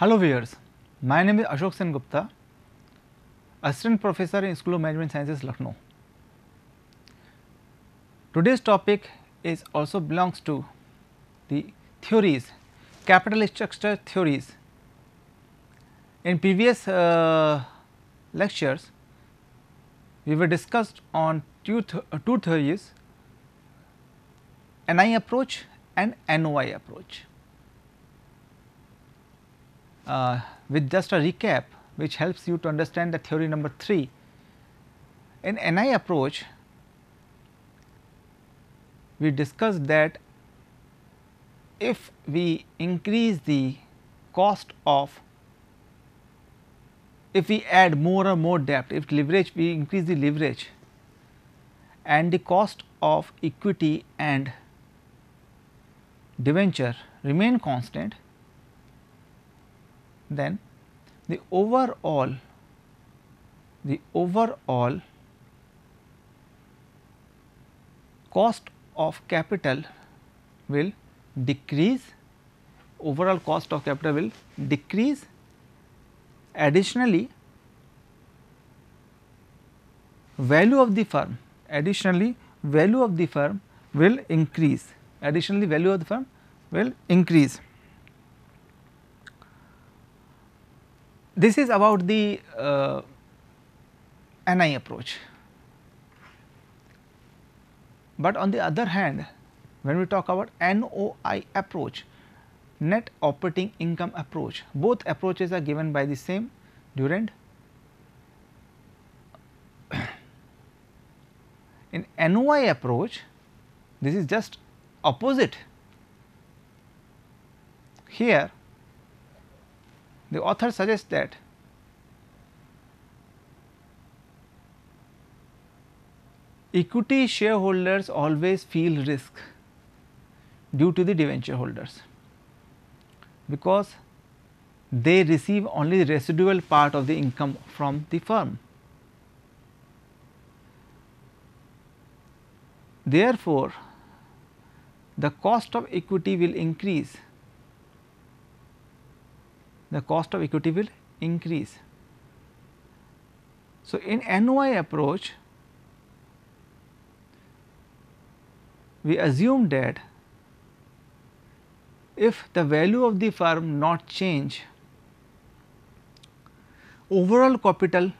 Hello viewers, my name is Ashok Sen Gupta, Assistant Professor in School of Management Sciences, Lucknow. Today's topic is also belongs to the theories, capital structure theories. In previous uh, lectures, we were discussed on two, th uh, two theories, NI approach and NOI approach uh, with just a recap which helps you to understand the theory number 3. In NI approach, we discussed that if we increase the cost of if we add more and more debt, if leverage we increase the leverage and the cost of equity and debenture remain constant, then the overall the overall cost of capital will decrease overall cost of capital will decrease additionally value of the firm additionally value of the firm will increase additionally value of the firm will increase This is about the uh, NI approach. But on the other hand, when we talk about NOI approach, net operating income approach, both approaches are given by the same Durand. In NOI approach, this is just opposite. Here the author suggests that equity shareholders always feel risk due to the debenture holders because they receive only the residual part of the income from the firm. Therefore, the cost of equity will increase the cost of equity will increase. So, in NOI approach, we assume that if the value of the firm not change, overall capital,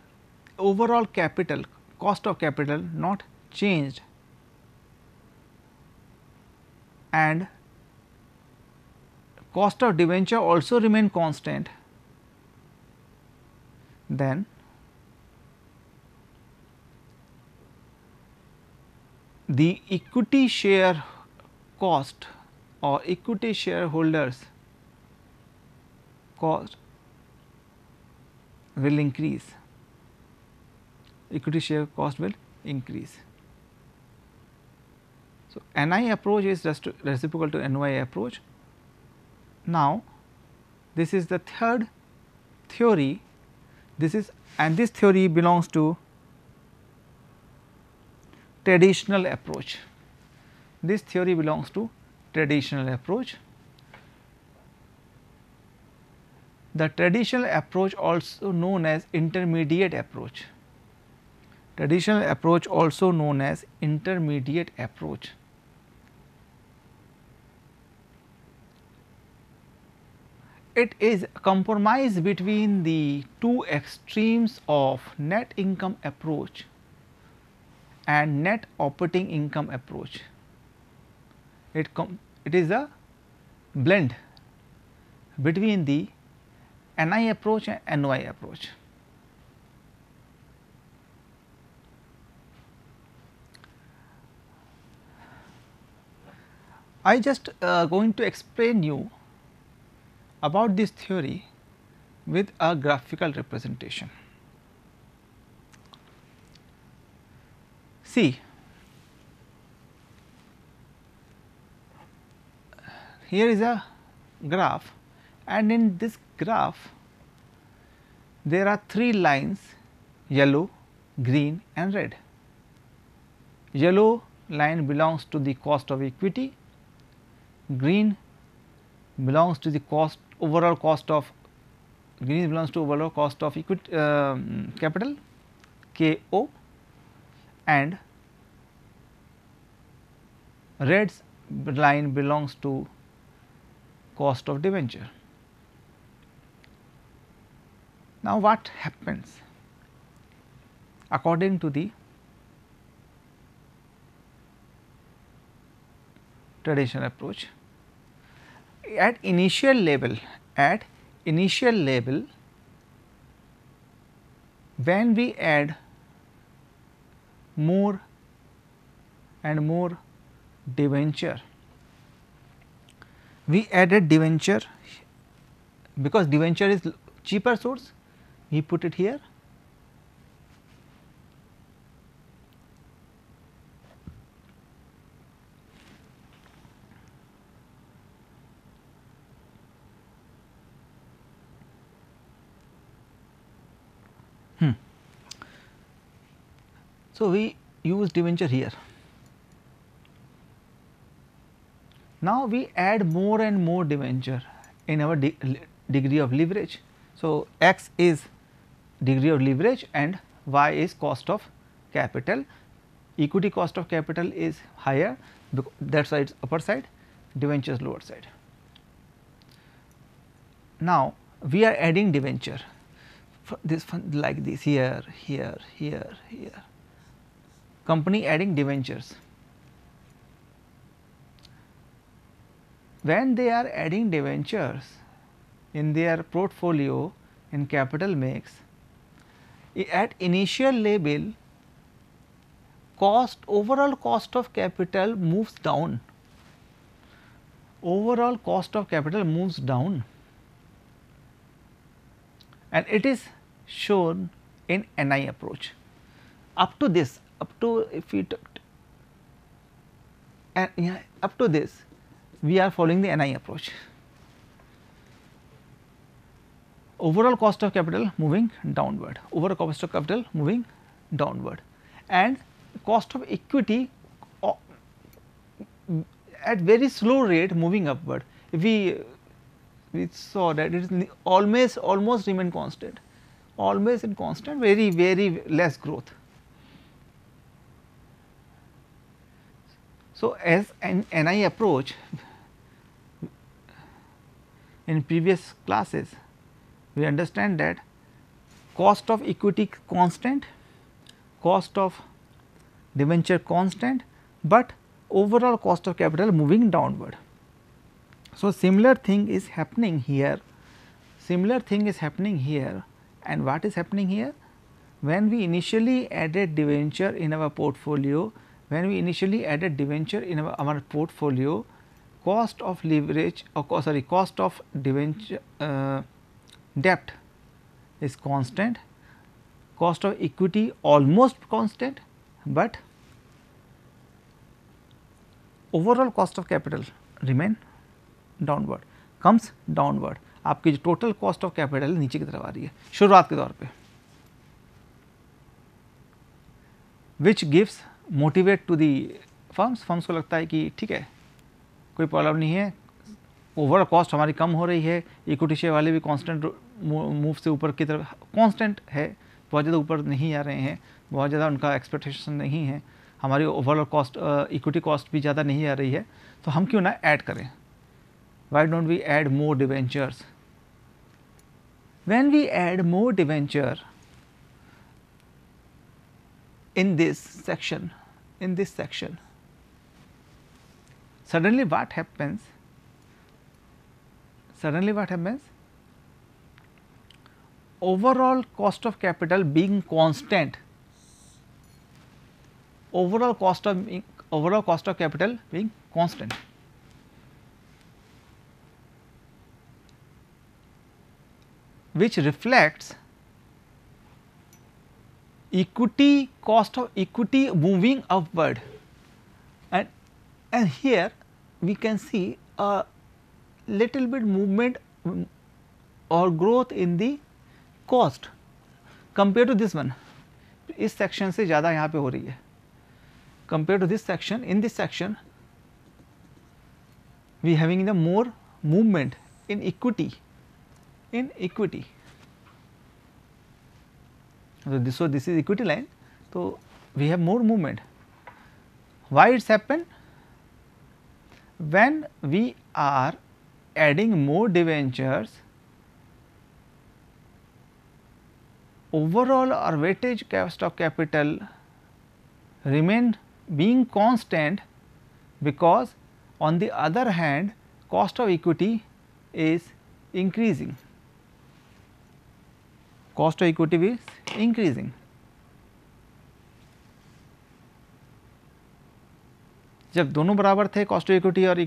overall capital, cost of capital not changed and cost of debenture also remain constant, then the equity share cost or equity shareholders cost will increase, equity share cost will increase. So, NI approach is reciprocal to NY approach now, this is the third theory this is and this theory belongs to traditional approach. This theory belongs to traditional approach. The traditional approach also known as intermediate approach. Traditional approach also known as intermediate approach. it is a compromise between the two extremes of net income approach and net operating income approach. It, it is a blend between the NI approach and NOI approach. I just uh, going to explain you about this theory with a graphical representation. See, here is a graph and in this graph there are three lines yellow, green and red. Yellow line belongs to the cost of equity, green belongs to the cost overall cost of Greenies belongs to overall cost of equity uh, capital KO and red line belongs to cost of debenture. Now, what happens according to the traditional approach? at initial level, at initial level, when we add more and more debenture, we added debenture because debenture is cheaper source, we put it here So, we use debenture here. Now, we add more and more debenture in our de degree of leverage. So, x is degree of leverage and y is cost of capital. Equity cost of capital is higher That's why it's upper side, is lower side. Now, we are adding debenture this one like this here, here, here, here company adding debentures. When they are adding debentures in their portfolio in capital mix, at initial level cost overall cost of capital moves down overall cost of capital moves down and it is shown in NI approach. Up to this up to if we and yeah, up to this we are following the NI approach. Overall cost of capital moving downward, overall cost of capital moving downward and cost of equity at very slow rate moving upward. If we we saw that it is always almost remain constant, always in constant very very less growth So, as an NI approach in previous classes, we understand that cost of equity constant, cost of debenture constant, but overall cost of capital moving downward. So, similar thing is happening here, similar thing is happening here and what is happening here? When we initially added debenture in our portfolio, when we initially added debenture in our, our portfolio, cost of leverage or co sorry cost of debenture uh, debt is constant, cost of equity almost constant, but overall cost of capital remain downward comes downward आपकी total cost of capital capital नीचे की तरफ आ रही है शुरुआत motivate to the firms firms को लगता है कि ठीक है कोई प्रॉब्लम नहीं है ओवरऑल कॉस्ट हमारी कम हो रही है इक्विटी शेयर वाले भी कांस्टेंट मूव से ऊपर की तरफ कांस्टेंट है बहुत ज़्यादा ऊपर नहीं आ रहे हैं बहुत ज़्यादा उनका एक्सपेक्टेशन नहीं है हमारी ओवरऑल कॉस्ट इक्विटी कॉस्ट भी ज़्यादा नहीं आ रही है तो हम क्यों ना ऐड करें why don't we add more debentures when we add more debenture in this section in this section. Suddenly what happens? Suddenly what happens? Overall cost of capital being constant, overall cost of overall cost of capital being constant. which reflects equity cost of equity moving upward and and here we can see a little bit movement or growth in the cost compared to this one इस section से ज़्यादा यहाँ पे हो compared to this section in this section we having the more movement in equity in equity this, so this is equity line. So, we have more movement. Why it's happened? When we are adding more debentures, overall our weightage cost of capital remain being constant because on the other hand cost of equity is increasing. cost to equity is increasing. जब दोनों बराबर थे cost of equity और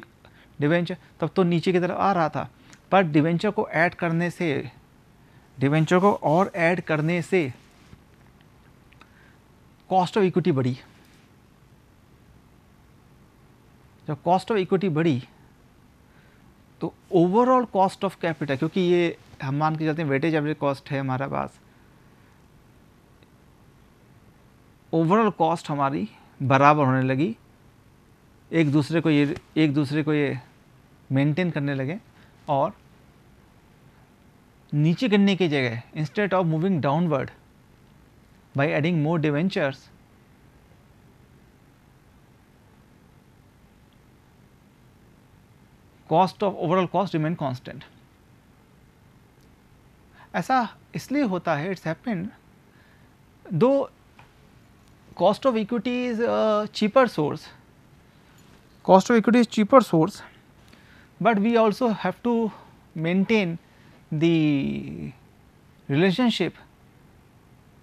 debenture तब तो नीचे की तरफ आ रहा था पर डिवेंचर को ऐड करने से डिवेंचर को और ऐड करने से कॉस्ट ऑफ इक्विटी बढ़ी जब कॉस्ट ऑफ इक्विटी बढ़ी तो ओवरऑल कॉस्ट ऑफ कैपिटल क्योंकि ये हम मान के चलते हैं वेटेज एवरेज कॉस्ट है हमारा पास ओवरऑल कॉस्ट हमारी बराबर होने लगी एक दूसरे को ये एक दूसरे को ये मेंटेन करने लगे और नीचे गिरने की जगह instead of moving downward by adding more debentures cost of overall cost remain constant ऐसा इसलिए होता है it's happen though cost of equity is cheaper source cost of equity is cheaper source but we also have to maintain the relationship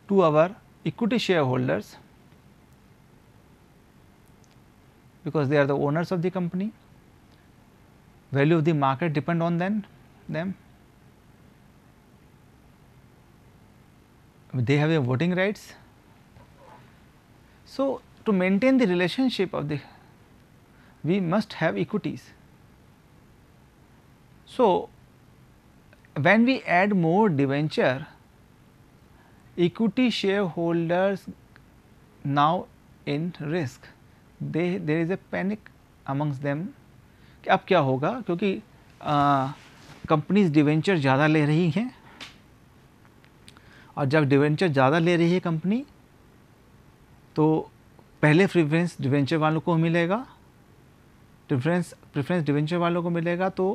to our equity share holders because they are the owners of the company value of the market depend on then them they have a voting rights. So, to maintain the relationship of the we must have equities. So, when we add more debenture equity shareholders now in risk they there is a panic amongst them कि अब क्या होगा क्योंकि companies debenture ज़्यादा ले रही हैं और जब डिवेंचर ज़्यादा ले रही है कंपनी तो पहले प्रिफ्रेंस डिवेंचर वालों को मिलेगा डिफ्रेंस प्रिफ्रेंस डिवेंचर वालों को मिलेगा तो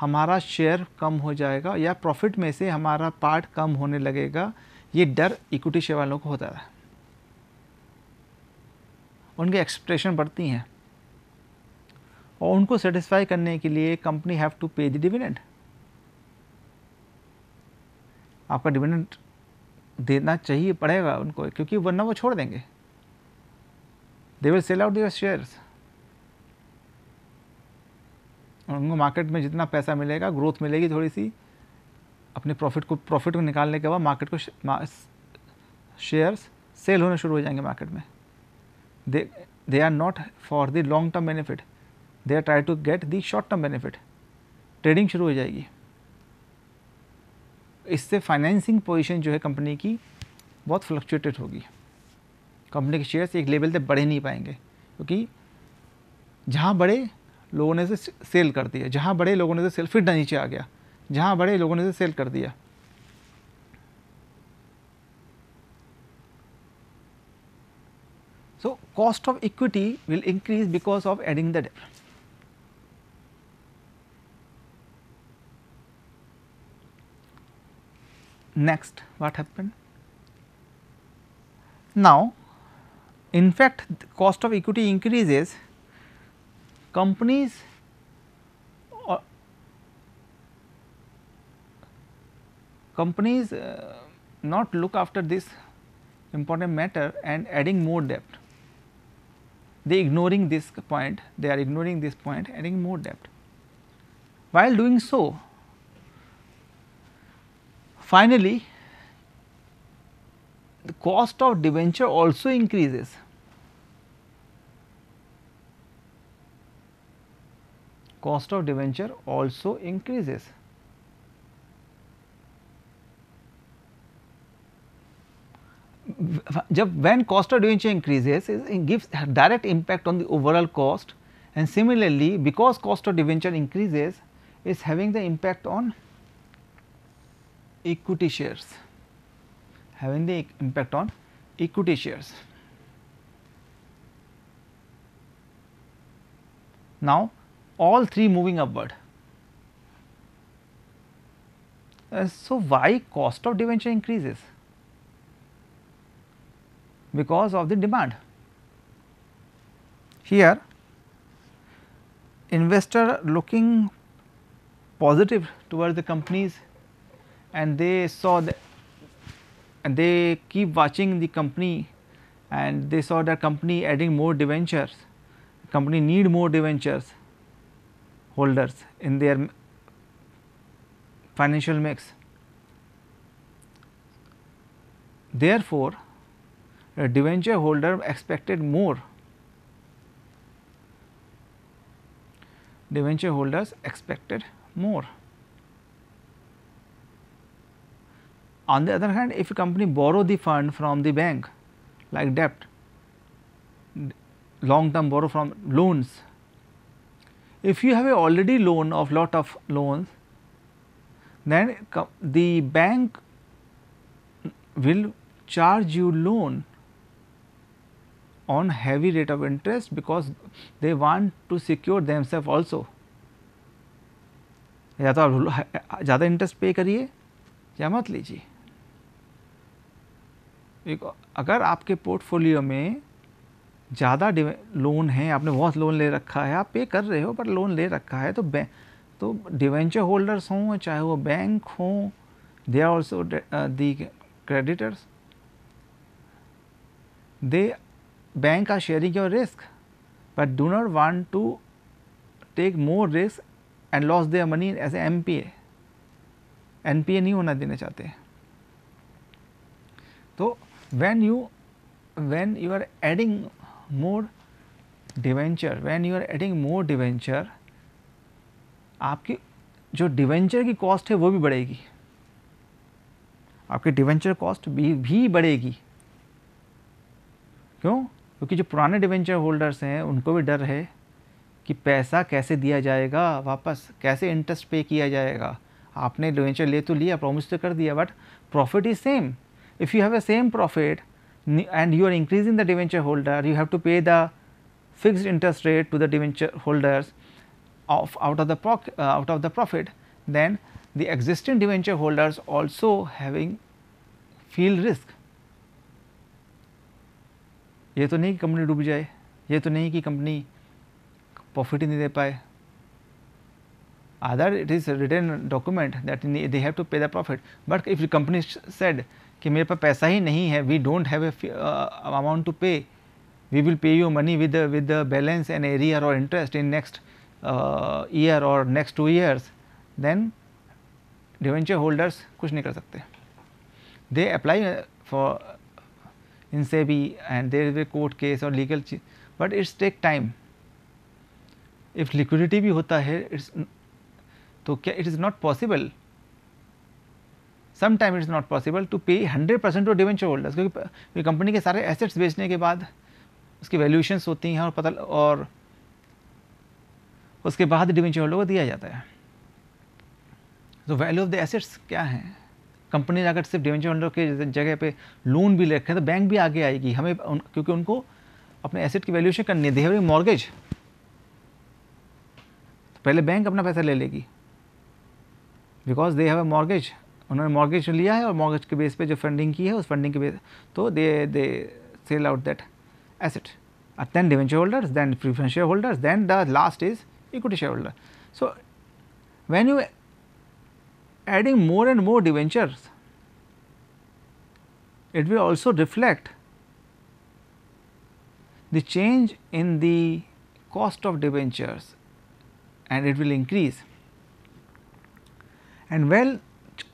हमारा शेयर कम हो जाएगा या प्रॉफिट में से हमारा पार्ट कम होने लगेगा ये डर इक्विटी शेयर वालों को होता है उनके एक्सप्रेशन बढ़ती हैं और उनको सेटिस्फाई करने के लिए company have to pay the dividend आपका डिविडेंड देना चाहिए पड़ेगा उनको क्योंकि वरना वो छोड़ देंगे they will sell out their shares उनको मार्केट में जितना पैसा मिलेगा ग्रोथ मिलेगी थोड़ी सी अपने प्रॉफिट को प्रॉफिट को निकालने के बाद मार्केट को शेयर्स सेल होने शुरू हो जाएंगे मार्केट में they they are not for the long term benefit they are try to get the short term benefit trading शुरू हो जाएगी इससे फाइनेंसिंग पोजीशन जो है कंपनी की बहुत फ्लक्चुएटेड होगी कंपनी के शेयर्स एक लेवल तक बढ़े नहीं पाएंगे क्योंकि जहाँ बढ़े लोगों ने से सेल कर दिया जहाँ बढ़े लोगों ने से सेल फिर नीचे आ गया जहाँ बढ़े लोगों ने से सेल कर दिया so cost of equity will increase because of adding the debt next what happened? Now, in fact, cost of equity increases, companies uh, companies uh, not look after this important matter and adding more debt. They ignoring this point, they are ignoring this point, adding more debt. While doing so, Finally, the cost of debenture also increases. Cost of debenture also increases. when cost of debenture increases, it gives direct impact on the overall cost and similarly because cost of debenture increases, it is having the impact on equity shares having the impact on equity shares. Now, all three moving upward. Uh, so, why cost of debenture increases? Because of the demand. Here, investor looking positive towards the companies and they saw that and they keep watching the company and they saw that company adding more debentures, company need more debentures holders in their financial mix. Therefore, a debenture holder expected more. Debenture holders expected more. On the other hand, if a company borrow the fund from the bank like debt, long term borrow from loans. If you have a already loan of lot of loans, then the bank will charge you loan on heavy rate of interest because they want to secure themselves also. या तो आप ज़्यादा interest पे करिए या मत लीजिए अगर आपके पोर्टफोलियो में ज़्यादा लोन है आपने बहुत लोन ले रखा है आप पे कर रहे हो पर लोन ले रखा है तो तो डिवेंचर होल्डर्स हों चाहे वो बैंक हों they are also the creditors they bank are sharing your risk but want to take more risk and loss and money their M P N P A नहीं होना देना चाहते तो when you when you are adding more debenture when you are adding more debenture आपकी जो debenture की cost है वो भी बढ़ेगी आपकी डिवेंचर कॉस्ट भी भी बढ़ेगी क्यों क्योंकि जो पुराने डिवेंचर होल्डर्स हैं उनको भी डर है कि पैसा कैसे दिया जाएगा वापस कैसे इंटरेस्ट पे किया जाएगा आपने डिवेंचर ले तो लिया प्रॉमिस तो कर दिया but profit is same If you have a same profit and you are increasing the debenture holder, you have to pay the fixed interest rate to the debenture holders of out of the proc, uh, out of the profit, then the existing debenture holders also having feel risk. ये तो नहीं कि company डूब जाए ये तो नहीं कि कंपनी प्रॉफिट ही नहीं दे पाए other it is written document that they have to pay the profit but if the company said कि मेरे पास पैसा ही नहीं है we don't have a amount to pay we will pay you money with with balance and arrear और interest in next year और next two years then debenture holders कुछ नहीं कर सकते दे अप्लाई फॉर इन से भी and there is a court case और legal चीज but it's take time if liquidity भी होता है इट्स तो क्या it is not possible sometime it's not possible to pay hundred percent to debenture holders क्योंकि कंपनी के सारे एसेट्स बेचने के बाद उसकी वैल्यूशंस होती हैं और पता और उसके बाद डिवेंचर होल्डर को दिया जाता है तो वैल्यू ऑफ द एसेट्स क्या है कंपनी अगर सिर्फ डिवेंचर होल्डर के जगह पे लोन भी रखे तो बैंक भी आगे आएगी हमें उन, क्योंकि उनको अपने एसेट की वैल्यूशन करनी है दे मॉर्गेज तो पहले बैंक अपना पैसा ले लेगी because they have a mortgage उन्होंने मॉर्गेज लिया है और मॉर्गेज के बेस पे जो फंडिंग की है उस फंडिंग के बेस तो uh, then debenture holders, then preference shareholders, then the last is equity shareholder. So, when you are adding more and more debentures, it will also reflect the change in the cost of debentures and it will increase. And well,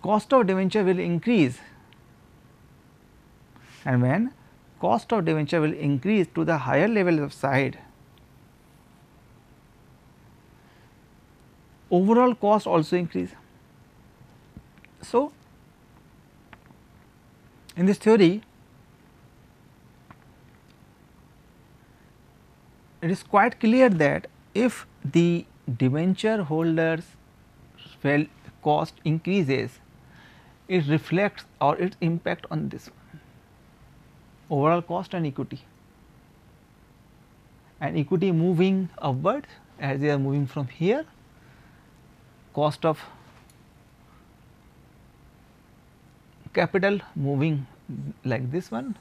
cost of debenture will increase and when cost of debenture will increase to the higher level of side overall cost also increase. So, in this theory it is quite clear that if the debenture holders fell cost increases, it reflects or its impact on this one, overall cost and equity and equity moving upward as they are moving from here cost of capital moving like this one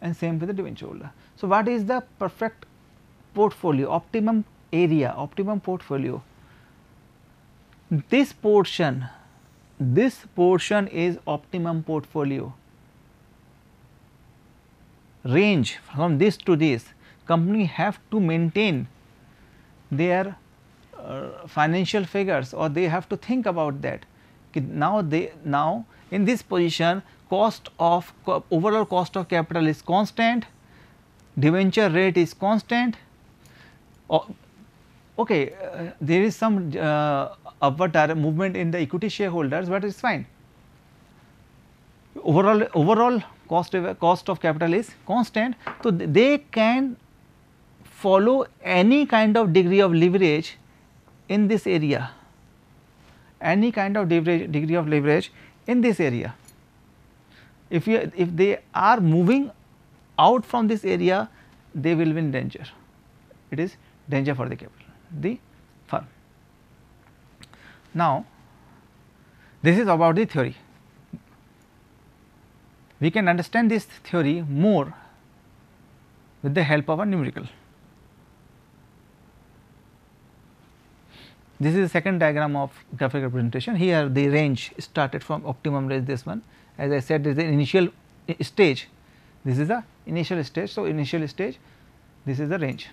and same with the debenture holder. So, what is the perfect portfolio optimum area optimum portfolio this portion this portion is optimum portfolio range from this to this company have to maintain their uh, financial figures or they have to think about that now they now in this position cost of co overall cost of capital is constant debenture rate is constant okay, uh, there is some uh, upward movement in the equity shareholders, but it is fine. Overall, overall cost of, cost of capital is constant. So, they can follow any kind of degree of leverage in this area, any kind of leverage, degree of leverage in this area. If, you, if they are moving out from this area, they will be in danger. It is danger for the capital the firm. Now, this is about the theory. We can understand this theory more with the help of a numerical. This is the second diagram of graphic representation. Here the range started from optimum range this one as I said this is the initial uh, stage, this is the initial stage. So, initial stage this is the range.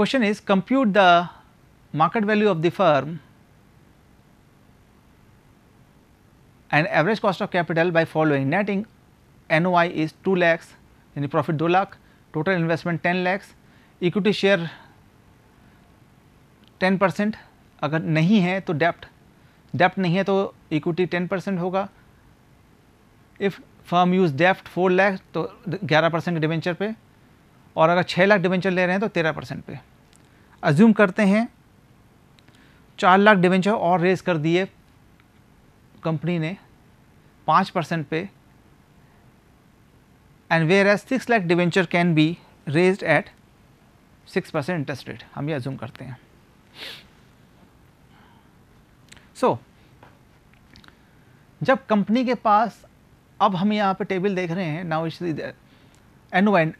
question is compute the market value of the firm and average cost of capital by following netting NOI is 2 lakhs, then the profit 2 lakh, total investment 10 lakhs, equity share 10 percent अगर नहीं है तो डेप्ट डेप्ट नहीं है तो equity 10 percent होगा if firm use डेप्ट 4 लाख तो 11 परसेंट डिवेंचर पे और अगर छः लाख डिवेंचर ले रहे हैं तो तेरह परसेंट पे अज्यूम करते हैं चार लाख डिवेंचर और रेज कर दिए कंपनी ने पाँच परसेंट पे and where as six lakh debenture can be raise at six percent interest rate हम ये अज्यूम करते हैं सो so, जब कंपनी के पास अब हम यहाँ पे टेबल देख रहे हैं नाउ इज एनुअल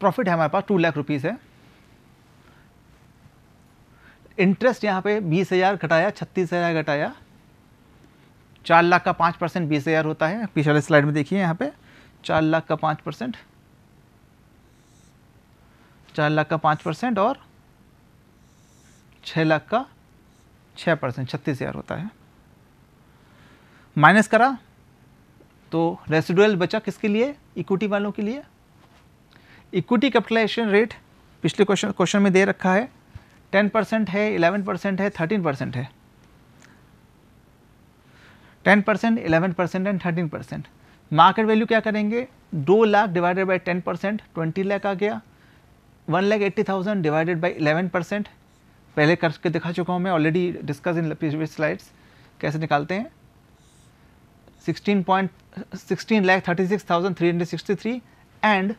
प्रॉफिट है हमारे पास टू लाख रुपीज़ है इंटरेस्ट यहाँ पे बीस हज़ार घटाया छत्तीस हज़ार घटाया चार लाख का पाँच परसेंट बीस हज़ार होता है पिछले स्लाइड में देखिए यहाँ पे चार लाख का पाँच परसेंट चार लाख का पाँच परसेंट और छः लाख का छः परसेंट छत्तीस हज़ार होता है माइनस करा तो रेसिडुअल बचा किसके लिए इक्विटी वालों के लिए इक्विटी कैपिटलाइजेशन रेट पिछले क्वेश्चन क्वेश्चन में दे रखा है टेन परसेंट है इलेवन परसेंट है थर्टीन परसेंट है ten percent eleven percent and thirteen percent market value क्या करेंगे दो lakh divided by ten percent twenty lakh आ गया one lakh eighty thousand divided by eleven percent पहले करके दिखा चुका हूँ मैं already discuss in previous slides कैसे निकालते हैं sixteen point sixteen lakh thirty six thousand three hundred sixty three and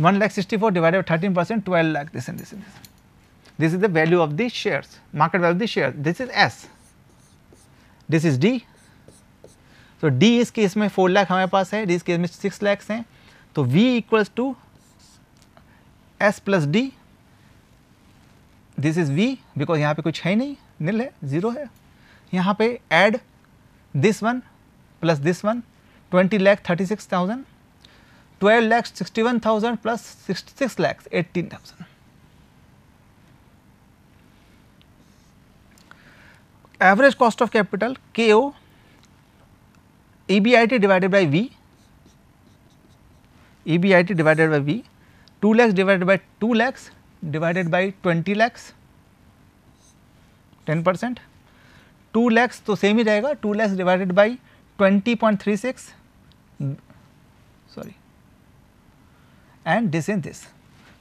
1 lakh 64 divided by 13 percent 12 lakh this and this and this. This is the value of the shares market value of the shares this is S this is D तो D इस case में 4 लाख हमारे पास है D इस case में 6 लैक्स हैं तो V equals to S plus D this is V because यहाँ पे कुछ है ही नहीं नील है ज़ीरो है यहाँ पे add this one plus this one twenty lakh thirty six thousand 12 lakhs 61,000 plus 66 lakhs 18,000. Average cost of capital KO EBIT divided by V, EBIT divided by V, 2 lakhs divided by 2 lakhs divided by 20 lakhs 10 percent, 2 lakhs तो same ही रहेगा 2 lakhs divided by 20.36 and this in this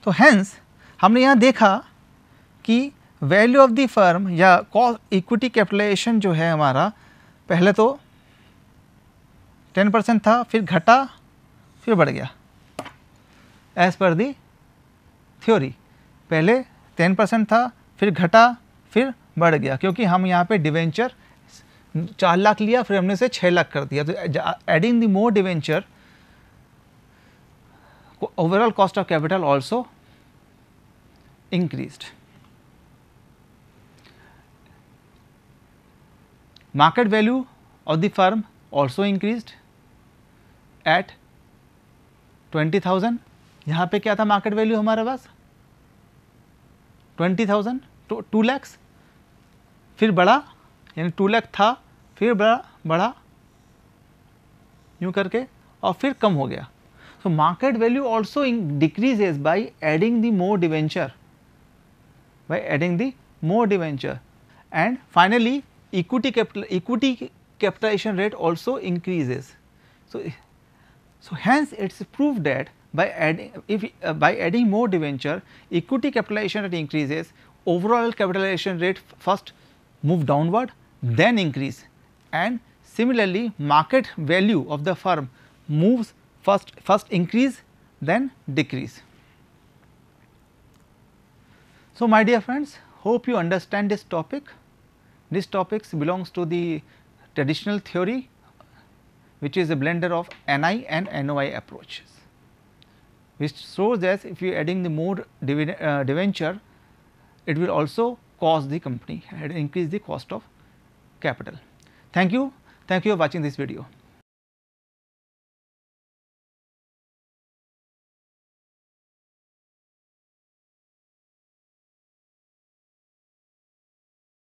तो hence हमने यहाँ देखा कि value of the firm या equity capitalization जो है हमारा पहले तो 10 परसेंट था फिर घटा फिर बढ़ गया एज पर दी थ्योरी पहले 10 परसेंट था फिर घटा फिर बढ़ गया क्योंकि हम यहाँ पे डिवेंचर चार लाख लिया फिर हमने से छः लाख कर दिया तो adding the more debenture overall cost of capital also increased. Market value of the firm also increased at 20,000 यहाँ पे क्या था मार्केट वैल्यू हमारे पास 20,000 तो टू लैक्स फिर बढ़ा यानी टू लैख था फिर बढ़ा बढ़ा यूँ करके और फिर कम हो गया So, market value also decreases by adding the more debenture, by adding the more debenture and finally, equity capital equity capitalization rate also increases. So, so hence it is proved that by adding if uh, by adding more debenture equity capitalization rate increases overall capitalization rate first move downward then increase and similarly market value of the firm moves first, first increase then decrease. So, my dear friends hope you understand this topic. This topic belongs to the traditional theory which is a blender of NI and NOI approaches which shows that if you are adding the more uh, debenture it will also cost the company and increase the cost of capital. Thank you. Thank you for watching this video.